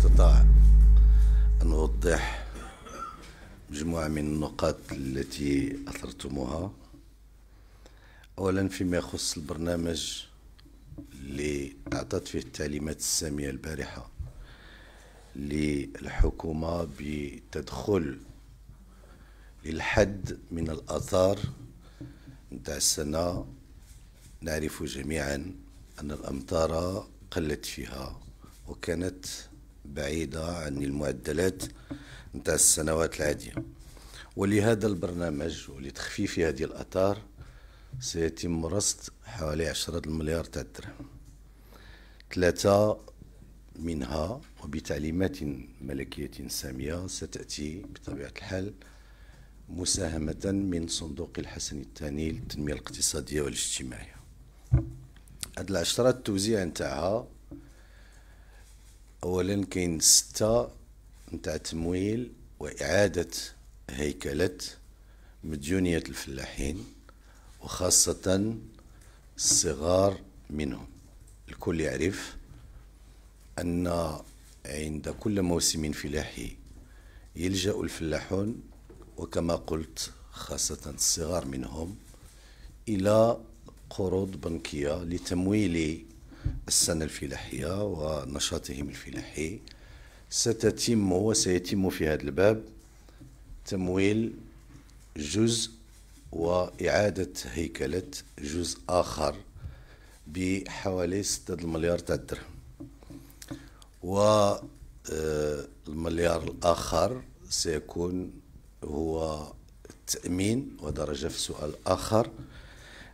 استطاع أن أوضح مجموعة من النقاط التي أثرتموها أولا فيما يخص البرنامج اللي أعطت فيه التعليمات السامية البارحة للحكومة بتدخل للحد من الآثار نتاع السنة نعرف جميعا أن الأمطار قلت فيها وكانت بعيدة عن المعدلات نتاع السنوات العادية ولهذا البرنامج ولتخفيف هذه الأثار سيتم رصد حوالي عشرة المليار تاع الدرهم ثلاثة منها وبتعليمات ملكية سامية ستأتي بطبيعة الحال مساهمة من صندوق الحسن الثاني للتنمية الاقتصادية والاجتماعية هاد العشرات التوزيع نتاعها اولا كاين ستة نتاع تمويل واعادة هيكلة مديونية الفلاحين وخاصة الصغار منهم الكل يعرف أن عند كل موسم فلاحي يلجأ الفلاحون وكما قلت خاصة الصغار منهم إلى قروض بنكية لتمويل السنة الفلاحية ونشاطهم الفلاحي ستتم وسيتم في هذا الباب تمويل جزء وإعادة هيكلة جزء آخر بحوالي 6 مليار تاع الدرهم والمليار آه، الآخر سيكون هو التأمين ودرجة في سؤال آخر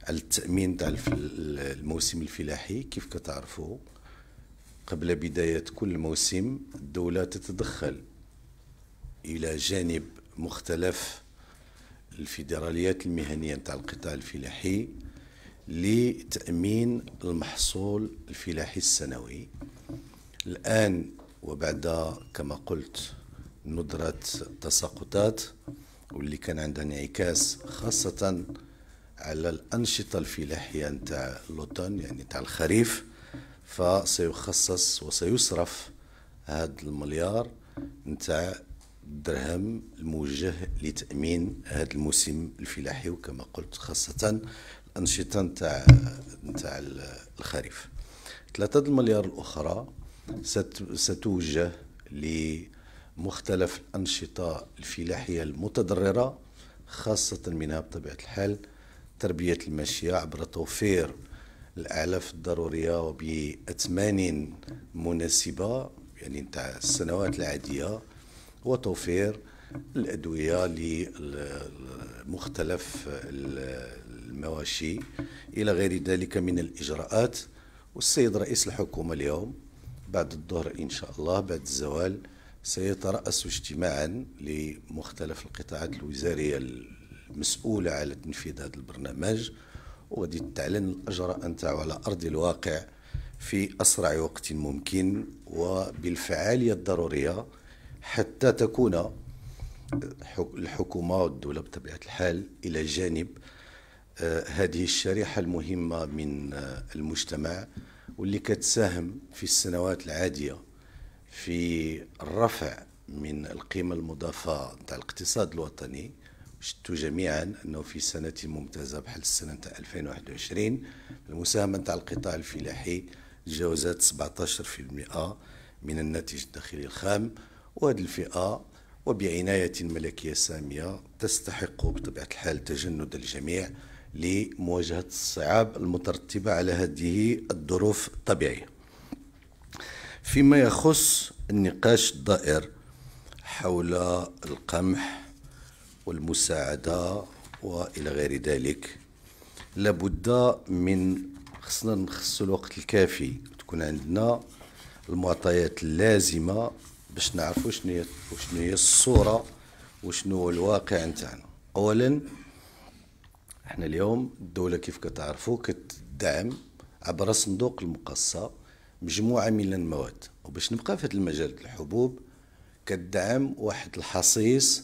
على التامين تاع الموسم الفلاحي كيف كتعرفوا قبل بدايه كل موسم الدوله تتدخل الى جانب مختلف الفيدراليات المهنيه تاع القطاع الفلاحي لتامين المحصول الفلاحي السنوي الان وبعد كما قلت ندره التساقطات واللي كان عندها انعكاس خاصه على الأنشطة الفلاحية نتاع لوتون يعني نتاع الخريف فسيخصص وسيصرف هذا المليار نتاع درهم الموجه لتأمين هذا الموسم الفلاحي وكما قلت خاصة الأنشطة نتاع نتاع الخريف ثلاثة المليار الأخرى ستوجه لمختلف الأنشطة الفلاحية المتضررة خاصة منها بطبيعة الحال تربية الماشية عبر توفير الأعلاف الضرورية بأثمان مناسبة يعني نتاع السنوات العادية وتوفير الأدوية لمختلف المواشي إلى غير ذلك من الإجراءات والسيد رئيس الحكومة اليوم بعد الظهر إن شاء الله بعد الزوال سيترأس اجتماعا لمختلف القطاعات الوزارية المسؤوله على تنفيذ هذا البرنامج وغادي تعلن الاجراء نتاعو على ارض الواقع في اسرع وقت ممكن وبالفعاليه الضروريه حتى تكون الحكومه والدوله بطبيعه الحال الى جانب آه، هذه الشريحه المهمه من آه، المجتمع واللي كتساهم في السنوات العاديه في الرفع من القيمه المضافه تاع الاقتصاد الوطني شتوا جميعا انه في سنه ممتازه بحال السنه نتاع 2021 المساهمه نتاع القطاع الفلاحي تجاوزت 17% من الناتج الداخلي الخام وهذه الفئه وبعنايه ملكيه ساميه تستحق بطبيعه الحال تجند الجميع لمواجهه الصعاب المترتبه على هذه الظروف الطبيعيه. فيما يخص النقاش الدائر حول القمح والمساعدة وإلى غير ذلك لابد من خصنا نخصو الوقت الكافي تكون عندنا المعطيات اللازمه باش نعرفوا شنو هي شنو هي الصوره وشنو هو الواقع نتاعنا اولا احنا اليوم الدوله كيف كتعرفوا كتدعم عبر صندوق المقصة مجموعه من المواد وباش نبقى في هذا المجال الحبوب كدعم واحد الحصيص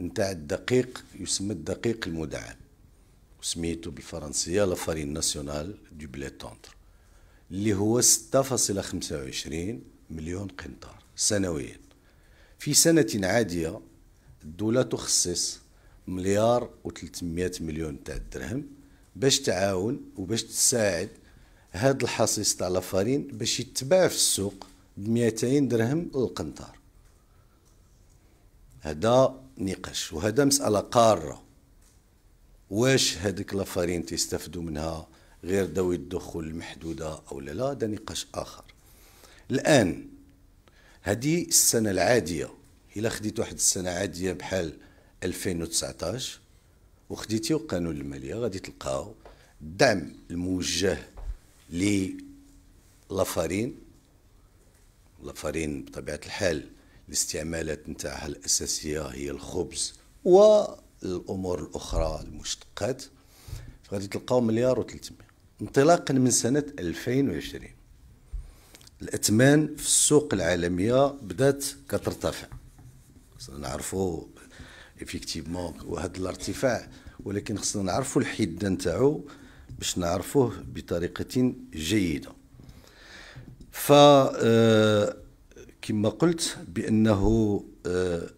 نتاع الدقيق يسمى الدقيق المدعم وسميته بالفرنسية لافارين ناسيونال دو بلي تونتر اللي هو 6.25 مليون قنطار سنويا في سنة عادية الدولة تخصص مليار و300 مليون تاع الدرهم باش تعاون وباش تساعد هاد الحصيص تاع لافارين باش يتباع في السوق ب 200 درهم القنطار هذا نقاش وهذا مسألة قارة واش هذيك لافارين تستفدوا منها غير ذوي الدخول المحدودة أو لا لا هذا نقاش آخر الآن هذه السنة العادية إلا خديت واحد السنة عادية بحال 2019 وخديتي قانون المالية غادي تلقاو الدعم الموجه لافارين لافارين بطبيعة الحال الاستعمالات نتاعها الأساسية هي الخبز والأمور الأخرى المشتقات غادي تلقاو مليار و300 انطلاقا من سنة 2020 الأثمان في السوق العالمية بدات كترتفع نعرفوا افيكتيفمون هذا الارتفاع ولكن خصنا نعرفوا الحده نتاعو باش نعرفوه بطريقه جيده ف آه، كما قلت بانه آه،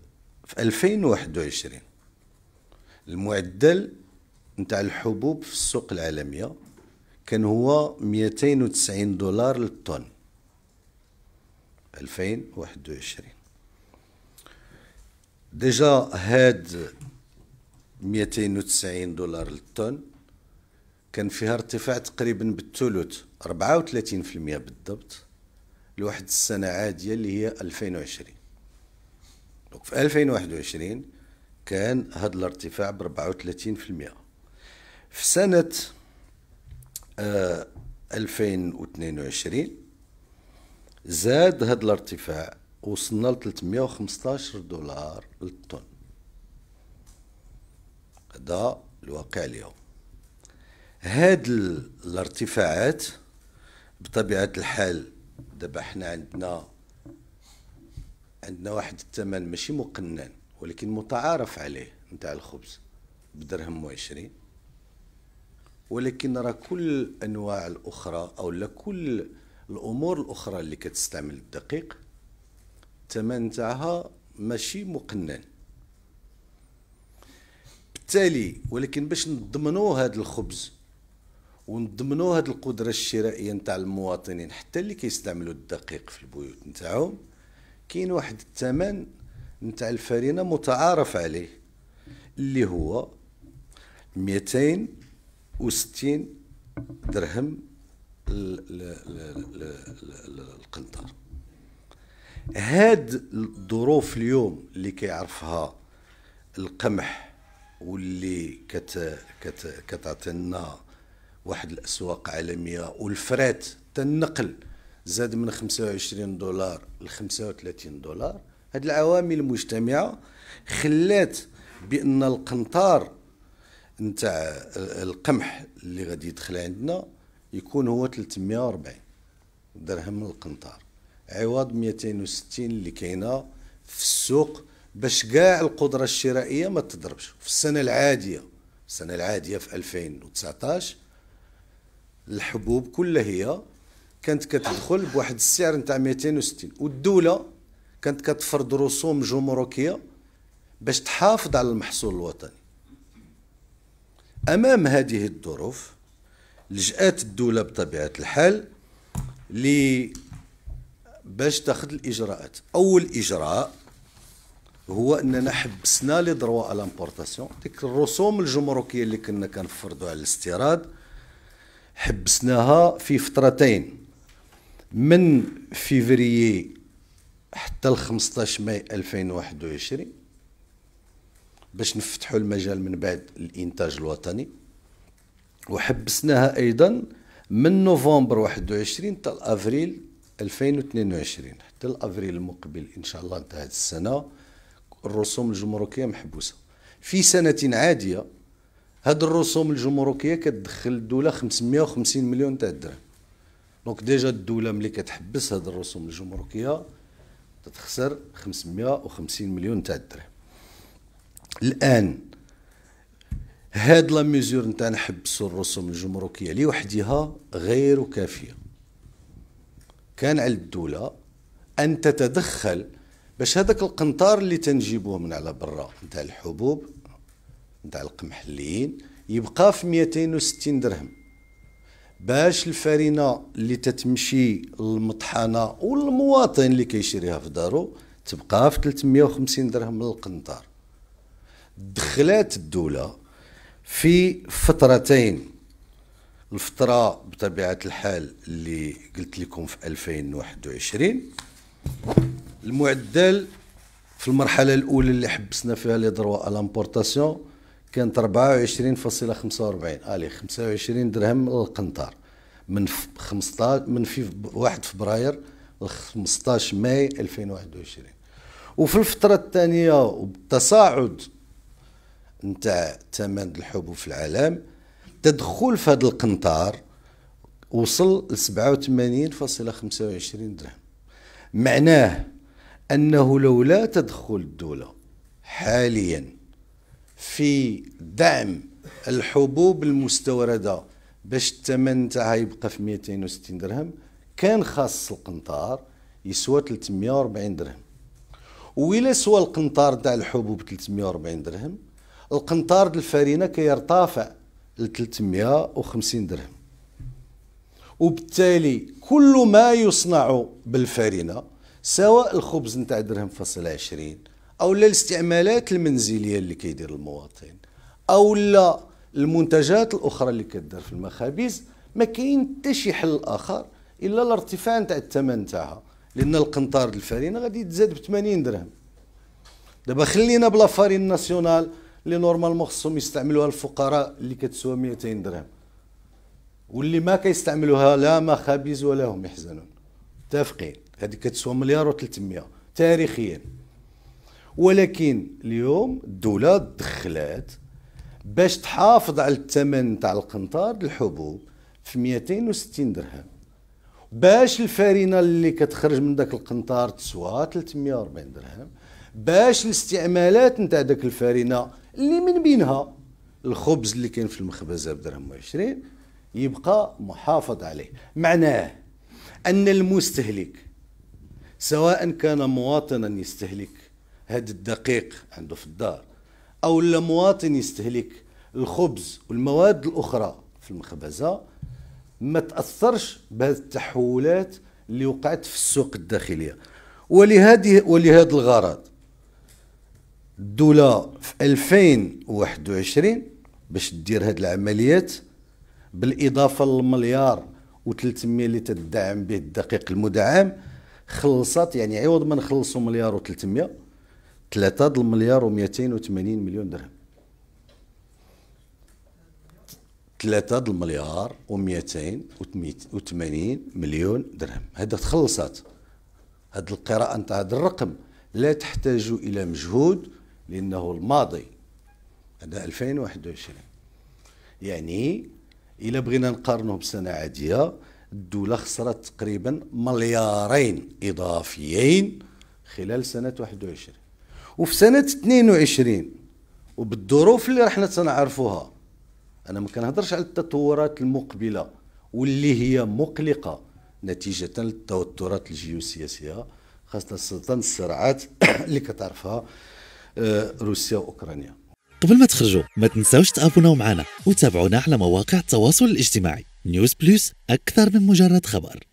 في 2021 المعدل نتاع الحبوب في السوق العالميه كان هو 290 دولار للطن 2021 ديجا هاد 290 دولار للطن كان فيها ارتفاع تقريبا بالثلث 34% بالضبط لواحد السنة عادية اللي هي 2020 دونك في 2021 كان هذا الارتفاع ب 34% في سنة آه 2022 زاد هذا الارتفاع وصلنا ل 315 دولار للطن هذا الواقع اليوم هاد الارتفاعات بطبيعة الحال دابا حنا عندنا عندنا واحد الثمن ماشي مقنن ولكن متعارف عليه نتاع الخبز بدرهم وعشرين ولكن راه كل الانواع الاخرى او لكل كل الامور الاخرى اللي كتستعمل الدقيق الثمن تاعها ماشي مقنن بالتالي ولكن باش نضمنوا هذا الخبز ونضمنوا هاد القدره الشرائيه نتاع المواطنين حتى اللي كيستعملوا الدقيق في البيوت نتاعهم كاين واحد الثمن نتاع الفرينه متعارف عليه اللي هو 260 درهم للقنطار هاد الظروف اليوم اللي كيعرفها القمح واللي كت كت كتعطي كت واحد الاسواق عالميه والفرات النقل زاد من 25 دولار ل 35 دولار هاد العوامل المجتمعه خلات بان القنطار نتاع القمح اللي غادي يدخل عندنا يكون هو 340 درهم القنطار عوض 260 اللي كاينه في السوق باش كاع القدره الشرائيه ما تضربش في السنه العاديه السنه العاديه في 2019 الحبوب كلها هي كانت كتدخل بواحد السعر نتاع 260 والدوله كانت كتفرض رسوم جمركيه باش تحافظ على المحصول الوطني امام هذه الظروف لجات الدوله بطبيعه الحال ل باش تاخذ الاجراءات اول اجراء هو اننا حبسنا لي دروا على ديك الرسوم الجمركيه اللي كنا كنفرضوا على الاستيراد حبسناها في فترتين من فيفريي حتى ال 15 ماي 2021 باش نفتحوا المجال من بعد الانتاج الوطني وحبسناها ايضا من نوفمبر 21 حتى افريل 2022 حتى افريل المقبل ان شاء الله انتهت السنه الرسوم الجمركيه محبوسه في سنه عاديه هاد الرسوم الجمركيه كتدخل الدوله 550 مليون تاع الدرهم دونك ديجا الدوله ملي كتحبس هاد الرسوم الجمركيه تتخسر 550 مليون تاع الدرهم الان هاد لا ميزور نتاع نحبسوا الرسوم الجمركيه لوحدها غير كافيه كان على الدوله ان تتدخل باش هذاك القنطار اللي تنجيبوه من على برا نتاع الحبوب نتاع القمحليين يبقى في 260 درهم باش الفرينه اللي تتمشي للمطحنه والمواطن اللي كيشريها في دارو تبقى في 350 درهم للقنطار دخلات الدوله في فترتين الفتره بطبيعه الحال اللي قلت لكم في 2021 المعدل في المرحله الاولى اللي حبسنا فيها لي دروا لامبورطاسيون كانت 24.45 الي 25 درهم القنطار من 15 من في 1 فبراير ل 15 ماي 2021 وفي الفترة الثانية وبالتصاعد نتاع ثمن الحبوب في العالم تدخل في هذا القنطار وصل ل 87.25 درهم معناه انه لولا تدخل الدولة حاليا في دعم الحبوب المستورده باش الثمن تاعها يبقى في 260 درهم كان خاص القنطار يسوى 340 درهم وإلا سوى القنطار تاع الحبوب 340 درهم القنطار د الفرينه كيرتفع ل 350 درهم وبالتالي كل ما يصنع بالفرينه سواء الخبز نتاع درهم فاصل 20 او لا الاستعمالات المنزليه اللي كيدير المواطن او لا المنتجات الاخرى اللي كدار في المخابز ما كاين حتى شي حل اخر الا الارتفاع نتاع الثمن تاعها لان القنطار الفارينه غادي يتزاد ب 80 درهم دابا خلينا بلا فارين ناسيونال اللي نورمالمون خصهم يستعملوها الفقراء اللي كتسوى 200 درهم واللي ما كيستعملوها لا مخابز ولا هم يحزنون متفقين هذه كتسوى مليار و300 تاريخيا ولكن اليوم الدوله دخلات باش تحافظ على الثمن تاع القنطار الحبوب في 260 درهم باش الفارينه اللي كتخرج من داك القنطار تسوى 340 درهم باش الاستعمالات نتاع داك الفارينه اللي من بينها الخبز اللي كان في المخبزه بدرهم و20 يبقى محافظ عليه معناه ان المستهلك سواء كان مواطنا يستهلك هذا الدقيق عنده في الدار او المواطن يستهلك الخبز والمواد الاخرى في المخبزه ما تاثرش بهذه التحولات اللي وقعت في السوق الداخليه ولهذه ولهذا الغرض الدوله في 2021 باش دير هذه العمليات بالاضافه للمليار و300 اللي تدعم به الدقيق المدعم خلصت يعني عوض ما نخلصوا مليار و300 3 د المليار و280 مليون درهم 3 د المليار و280 مليون درهم هذا تخلصت هاد القراءة نتاع هذا الرقم لا تحتاج إلى مجهود لأنه الماضي هذا 2021 يعني إلا بغينا نقارنه بسنة عادية الدولة خسرت تقريبا مليارين إضافيين خلال سنة 21 وفي سنه 22 وبالظروف اللي رحنا تنعرفوها انا ما كنهضرش على التطورات المقبله واللي هي مقلقه نتيجه للتوترات الجيوسياسيه خاصه الصراعات اللي كتعرفها آه، روسيا واوكرانيا قبل ما تخرجوا ما تنساوش تابوناو معنا وتابعونا على مواقع التواصل الاجتماعي نيوز بلوس اكثر من مجرد خبر